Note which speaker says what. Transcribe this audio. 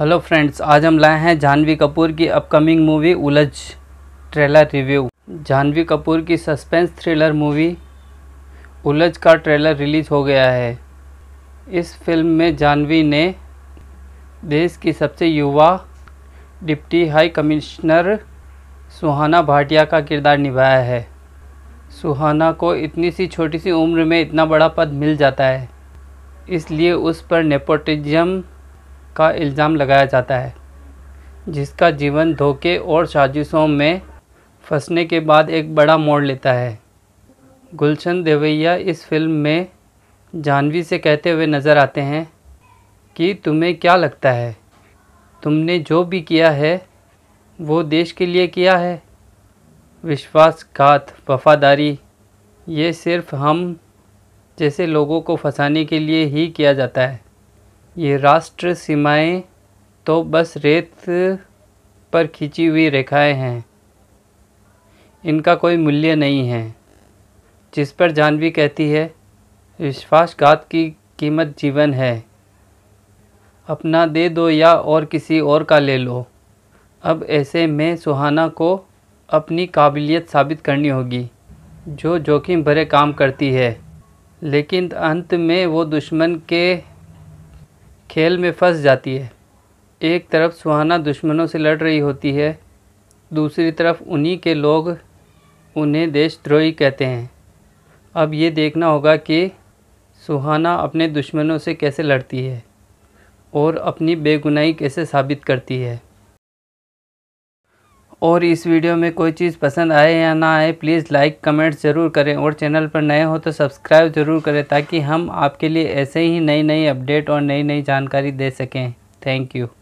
Speaker 1: hello friends आज हम लाए हैं जानवी कपूर की upcoming movie Ulajh trailer review Janhvi Kapoor की सस्पेंस थ्रिलर मूवी उलझ का ट्रेलर रिलीज़ हो गया है इस फिल्म में जानवी ने देश की सबसे युवा deputy high commissioner Suhana Bhatia का किरदार निभाया है सुहाना को इतनी सी छोटी सी उम्र में इतना बड़ा पद मिल जाता है इसलिए उस पर नेपोटिज्म का इल्ज़ाम लगाया जाता है जिसका जीवन धोखे और साजिशों में फंसने के बाद एक बड़ा मोड़ लेता है गुलशन देवैया इस फिल्म में जानवी से कहते हुए नज़र आते हैं कि तुम्हें क्या लगता है तुमने जो भी किया है वो देश के लिए किया है विश्वासघात वफादारी ये सिर्फ हम जैसे लोगों को फंसाने के लिए ही किया जाता है ये राष्ट्र सीमाएं तो बस रेत पर खींची हुई रेखाएं हैं इनका कोई मूल्य नहीं है जिस पर जानवी कहती है विश्वासघात की कीमत जीवन है अपना दे दो या और किसी और का ले लो अब ऐसे में सुहाना को अपनी काबिलियत साबित करनी होगी जो जोखिम भरे काम करती है लेकिन अंत में वो दुश्मन के खेल में फंस जाती है एक तरफ सुहाना दुश्मनों से लड़ रही होती है दूसरी तरफ उन्हीं के लोग उन्हें देशद्रोही कहते हैं अब ये देखना होगा कि सुहाना अपने दुश्मनों से कैसे लड़ती है और अपनी बेगुनाही कैसे साबित करती है और इस वीडियो में कोई चीज़ पसंद आए या ना आए प्लीज़ लाइक कमेंट ज़रूर करें और चैनल पर नए हो तो सब्सक्राइब ज़रूर करें ताकि हम आपके लिए ऐसे ही नई नई अपडेट और नई नई जानकारी दे सकें थैंक यू